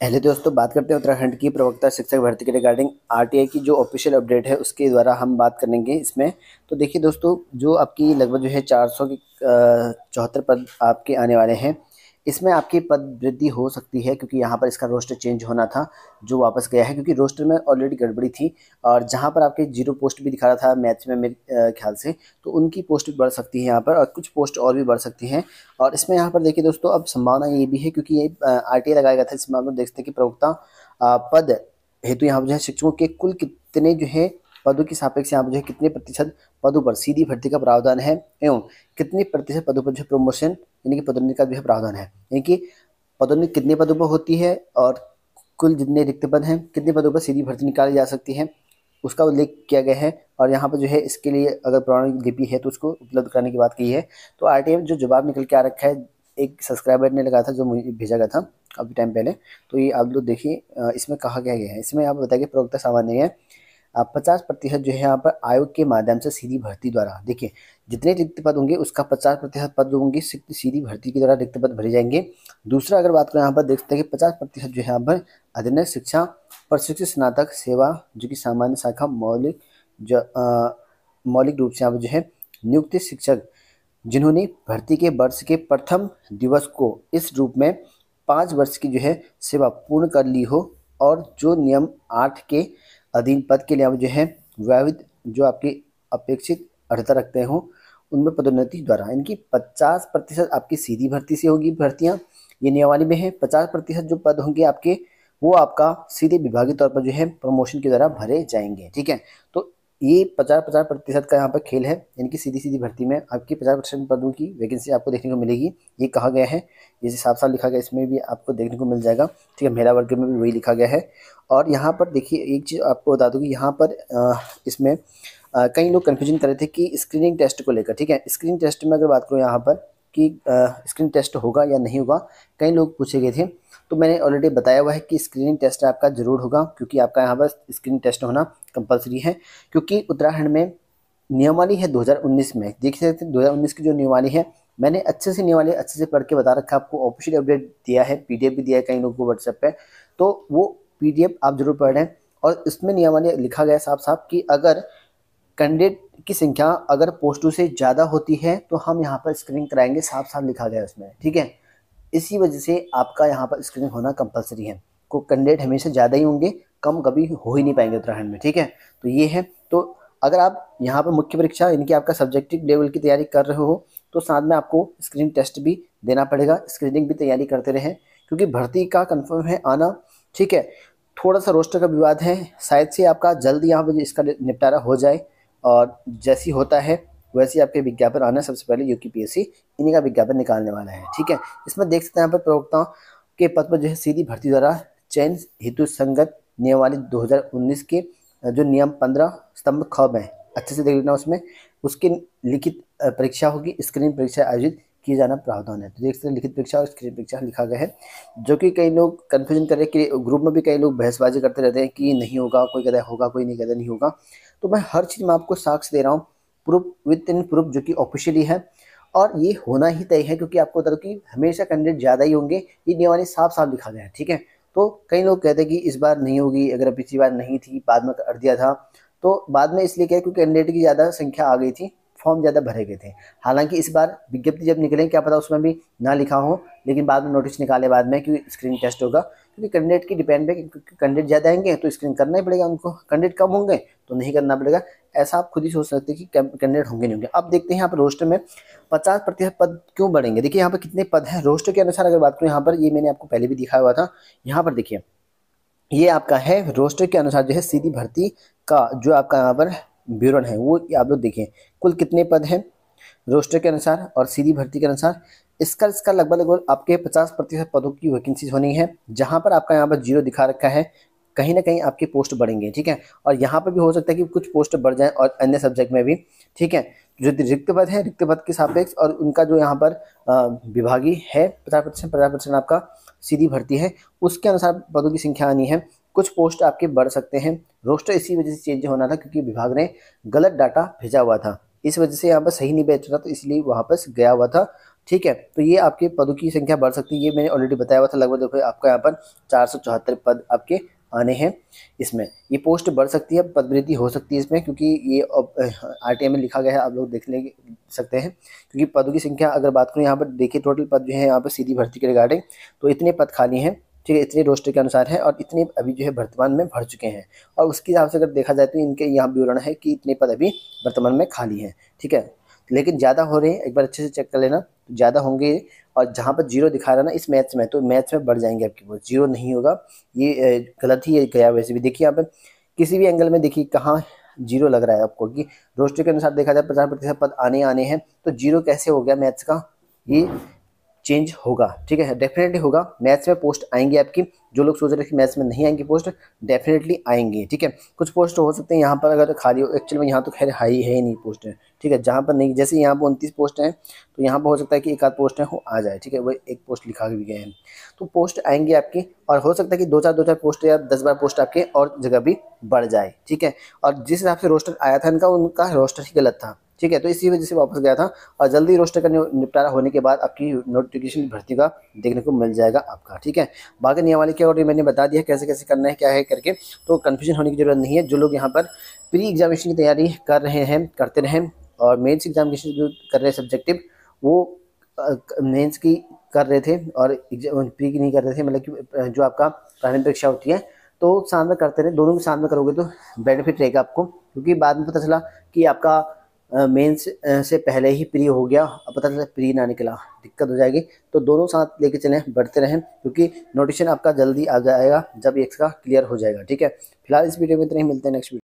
पहले तो दोस्तों बात करते हैं उत्तराखंड की प्रवक्ता शिक्षक भर्ती के रिगार्डिंग आरटीआई की जो ऑफिशियल अपडेट है उसके द्वारा हम बात करेंगे इसमें तो देखिए दोस्तों जो आपकी लगभग जो है चार सौ के चौहत्तर पद आपके आने वाले हैं इसमें आपकी पद वृद्धि हो सकती है क्योंकि यहाँ पर इसका रोस्टर चेंज होना था जो वापस गया है क्योंकि रोस्टर में ऑलरेडी गड़बड़ी थी और जहाँ पर आपके जीरो पोस्ट भी दिखा रहा था मैथ्स में मेरे ख्याल से तो उनकी पोस्ट भी बढ़ सकती है यहाँ पर और कुछ पोस्ट और भी बढ़ सकती हैं और इसमें यहाँ पर देखिए दोस्तों अब संभावना ये भी है क्योंकि ये आर लगाया गया था इसमें हम देखते हैं कि प्रवक्ता पद हेतु यहाँ पर जो है शिक्षकों के कुल कितने जो है पदों के सापेक्ष यहाँ पर जो है कितने प्रतिशत पदों पर सीधी भर्ती का प्रावधान है एवं कितने प्रतिशत पदों पर जो है प्रमोशन यानी कि पदोन्नति का जो प्रावधान है यानी कि पदोन्नति कितने पदों पर होती है और कुल जितने रिक्त पद हैं कितने पदों पर सीधी भर्ती निकाली जा सकती है उसका उल्लेख किया गया है और यहाँ पर जो है इसके लिए अगर पुरानी लिपि है तो उसको उपलब्ध कराने की बात की है तो आर जो जवाब निकल के आ रखा है एक सब्सक्राइबर ने लगाया था जो मुझे भेजा गया था काफ़ी टाइम पहले तो ये आप लोग देखिए इसमें कहा गया है इसमें आप बताइए प्रवक्ता सामान्य है पचास प्रतिशत जो है यहाँ पर आयोग के माध्यम से सीधी भर्ती द्वारा देखिए जितने रिक्त पद होंगे उसका पचास प्रतिशत पद जो होंगे सीधी भर्ती के द्वारा रिक्त पद भरे जाएंगे दूसरा अगर बात करें यहाँ पर देखते हैं कि पचास प्रतिशत जो है यहाँ पर अधिनय शिक्षा प्रशिक्षित स्नातक सेवा जो कि सामान्य शाखा मौलिक जो मौलिक रूप से यहाँ पर जो है नियुक्त शिक्षक जिन्होंने भर्ती के वर्ष के प्रथम दिवस को इस रूप में पाँच वर्ष की जो है सेवा पूर्ण कर ली हो और जो नियम आठ के अधीन पद के लिए जो है वैविध जो आपकी अपेक्षित अर्हता रखते हों उनमें पदोन्नति द्वारा इनकी पचास प्रतिशत आपकी सीधी भर्ती से होगी भर्तियाँ ये नियमावली में है पचास प्रतिशत जो पद होंगे आपके वो आपका सीधे विभागीय तौर पर जो है प्रमोशन के द्वारा भरे जाएंगे ठीक है तो ये पचास पचास प्रतिशत का यहाँ पर खेल है यानी कि सीधी सीधी भर्ती में आपकी पचास प्रतिशत पदों की वैकेंसी आपको देखने को मिलेगी ये कहा गया है जैसे साफ साफ लिखा गया इसमें भी आपको देखने को मिल जाएगा ठीक है महिला वर्ग में भी वही लिखा गया है और यहाँ पर देखिए एक चीज़ आपको बता दूँगी यहाँ पर आ, इसमें कई लोग कन्फ्यूजन कर रहे थे कि स्क्रीनिंग टेस्ट को लेकर ठीक है स्क्रीन टेस्ट में अगर बात करूँ यहाँ पर कि स्क्रीन टेस्ट होगा या नहीं होगा कई लोग पूछे गए थे तो मैंने ऑलरेडी बताया हुआ है कि स्क्रीनिंग टेस्ट आपका ज़रूर होगा क्योंकि आपका यहाँ पर स्क्रीन टेस्ट होना कंपलसरी है क्योंकि उत्तराखंड में नियमावली है 2019 में देख सकते हैं 2019 की जो नियमावली है मैंने अच्छे से नियमावली अच्छे से पढ़ के बता रखा है आपको ऑफिशियल अपडेट दिया है पी भी दिया है कई लोगों को व्हाट्सएप पर तो वो पी आप जरूर पढ़ हैं और इसमें नियमावली लिखा गया साफ साफ कि अगर कैंडिडेट की संख्या अगर पोस्ट टू से ज़्यादा होती है तो हम यहाँ पर स्क्रीनिंग कराएंगे साफ साफ लिखा गया है उसमें ठीक है इसी वजह से आपका यहाँ पर स्क्रीनिंग होना कंपलसरी है को कैंडिडेट हमेशा ज़्यादा ही होंगे कम कभी हो ही नहीं पाएंगे उत्तराखंड में ठीक है तो ये है तो अगर आप यहाँ पर मुख्य परीक्षा यानी कि आपका सब्जेक्टिव लेवल की तैयारी कर रहे हो तो साथ में आपको स्क्रीनिंग टेस्ट भी देना पड़ेगा स्क्रीनिंग भी तैयारी करते रहें क्योंकि भर्ती का कन्फर्म है आना ठीक है थोड़ा सा रोस्टर का विवाद है शायद से आपका जल्द यहाँ पर इसका निपटारा हो जाए और जैसी होता है वैसे आपके विज्ञापन आना सबसे पहले यू की इन्हीं का विज्ञापन निकालने वाला है ठीक है इसमें देख सकते हैं यहाँ पर प्रवक्ताओं के पद पर जो है सीधी भर्ती द्वारा चयन हेतु संगत नियमावली 2019 के जो नियम 15 स्तंभ खब है अच्छे से देख लेना उसमें उसकी लिखित परीक्षा होगी स्क्रीन परीक्षा आयोजित किए जाना प्रावधान है तो देख सकते लिखित परीक्षा और स्क्रीन परीक्षा लिखा गया है जो कि कई लोग कन्फ्यूजन कर रहे हैं कि ग्रुप में भी कई लोग बहसबाजी करते रहते हैं कि नहीं होगा कोई कहता होगा कोई नहीं कहता नहीं होगा तो मैं हर चीज़ में आपको साक्ष दे रहा हूँ प्रूफ विथ इन प्रूफ जो कि ऑफिशियली है और ये होना ही तय है क्योंकि आपको बता कि हमेशा कैंडिडेट ज़्यादा ही होंगे ये नियमावली साफ साफ लिखा गया है ठीक है तो कई लोग कहते हैं कि इस बार नहीं होगी अगर पिछली बार नहीं थी बाद में कर दिया था तो बाद में इसलिए क्या क्योंकि कैंडिडेट की ज़्यादा संख्या आ गई थी फॉर्म ज़्यादा भरे गए थे हालांकि इस बार विज्ञप्ति जब निकले क्या पता उसमें भी ना लिखा हो लेकिन बाद में नोटिस निकाले बाद में क्योंकि स्क्रीन टेस्ट होगा क्योंकि कैंडिडेट की डिपेंड पे कैंडिडेट ज़्यादा आएंगे तो स्क्रीन करना ही पड़ेगा उनको कैंडिडेट कम होंगे तो नहीं करना पड़ेगा ऐसा आप खुद ही सोच सकते हैं कि कैंडिडेट होंगे नहीं होंगे अब देखते हैं यहाँ पर रोस्टर में पचास प्रतिशत पद क्यों बढ़ेंगे देखिए यहाँ पर कितने पद हैं रोस्टर के अनुसार अगर बात करूँ यहाँ पर ये मैंने आपको पहले भी दिखाया हुआ था यहाँ पर देखिए ये आपका है रोस्टर के अनुसार जो है सीधी भर्ती का जो आपका यहाँ पर विवरण है वो आप लोग देखें कुल कितने पद हैं रोस्टर के अनुसार और सीधी भर्ती के अनुसार इसका इसका लगभग लगभग आपके 50 प्रतिशत पदों की वैकेंसीज होनी है जहाँ पर आपका यहाँ पर जीरो दिखा रखा है कहीं ना कहीं आपकी पोस्ट बढ़ेंगे ठीक है और यहाँ पर भी हो सकता है कि कुछ पोस्ट बढ़ जाएं और अन्य सब्जेक्ट में भी ठीक है जो रिक्त पद है रिक्त पद के सापेक्ष और उनका जो यहाँ पर विभागी है पचास प्रतिशत पचास आपका सीधी भर्ती है उसके अनुसार पदों की संख्या आनी है कुछ पोस्ट आपके बढ़ सकते हैं रोस्टर इसी वजह से चेंज होना था क्योंकि विभाग ने गलत डाटा भेजा हुआ था इस वजह से यहाँ पर सही नहीं बेच रहा था तो इसलिए पर गया हुआ था ठीक है तो ये आपके पदों की संख्या बढ़ सकती है ये मैंने ऑलरेडी बताया हुआ था लगभग देखो आपका यहाँ पर चार पद आपके आने हैं इसमें ये पोस्ट बढ़ सकती है पदवृद्धि हो सकती है इसमें क्योंकि ये अब आर में लिखा गया है आप लोग देख ले सकते हैं क्योंकि पदों की संख्या अगर बात करूँ यहाँ पर देखिए टोटल पद जो है यहाँ पर सीधी भर्ती के रिगार्डिंग तो इतने पद खाली हैं ठीक है इतने रोस्टर के अनुसार है और इतने अभी जो है वर्तमान में भर चुके हैं और उसके हिसाब से अगर देखा जाए तो इनके यहाँ विवरण है कि इतने पद अभी वर्तमान में खाली हैं ठीक है लेकिन ज़्यादा हो रहे हैं एक बार अच्छे से चेक कर लेना तो ज़्यादा होंगे और जहाँ पर जीरो दिखा रहा ना इस मैथ्स में तो मैथ्स में बढ़ जाएंगे आपके पास जीरो नहीं होगा ये गलत ही गया वैसे भी देखिए यहाँ पर किसी भी एंगल में देखिए कहाँ जीरो लग रहा है आपको कि रोस्टर के अनुसार देखा जाए पचास प्रतिशत पद आने आने हैं तो जीरो कैसे हो गया मैथ्स का ये चेंज होगा ठीक है डेफिनेटली होगा मैथ्स में पोस्ट आएंगी आपकी जो लोग सोच रहे हैं कि मैथ्स में नहीं आएंगी पोस्ट डेफिनेटली आएंगी ठीक है कुछ पोस्ट हो सकते हैं यहाँ पर अगर तो खाली हो एक्चुअल में यहाँ तो खैर हाई है ही नहीं पोस्ट है ठीक है जहाँ पर नहीं जैसे यहाँ पर उनतीस पोस्ट हैं तो यहाँ पर हो सकता है कि एक आध पोस्ट है वो आ जाए ठीक है वो एक पोस्ट लिखा भी गए हैं तो पोस्ट आएंगी आपकी और हो सकता है कि दो चार दो चार पोस्ट या दस बार पोस्ट आपके और जगह भी बढ़ जाए ठीक है और जिस हिसाब से रोस्टर आया था इनका उनका रोस्टर ही गलत था ठीक है तो इसी वजह से वापस गया था और जल्दी रोस्टर का निपटारा होने के बाद आपकी नोटिफिकेशन भर्ती का देखने को मिल जाएगा आपका ठीक है बाकी नियमावली की और मैंने बता दिया कैसे कैसे करना है क्या है करके तो कन्फ्यूजन होने की जरूरत नहीं है जो लोग यहाँ पर प्री एग्जामिनेशन की तैयारी कर रहे हैं करते रहें और मेन्स एग्जामिनेशन जो कर रहे हैं सब्जेक्टिव वो मेन्स की कर रहे थे और प्री की नहीं कर रहे थे मतलब कि जो आपका प्राइम परीक्षा होती है तो साथ में करते रहे दोनों के साथ में करोगे तो बेनिफिट रहेगा आपको क्योंकि बाद में पता चला कि आपका मेन से, से पहले ही प्री हो गया पता चला प्री ना निकला दिक्कत हो जाएगी तो दोनों साथ लेके चलें बढ़ते रहें क्योंकि नोटिशन आपका जल्दी आ जाएगा जब एक्स का क्लियर हो जाएगा ठीक है फिलहाल इस वीडियो में इतना ही मिलते हैं नेक्स्ट वीडियो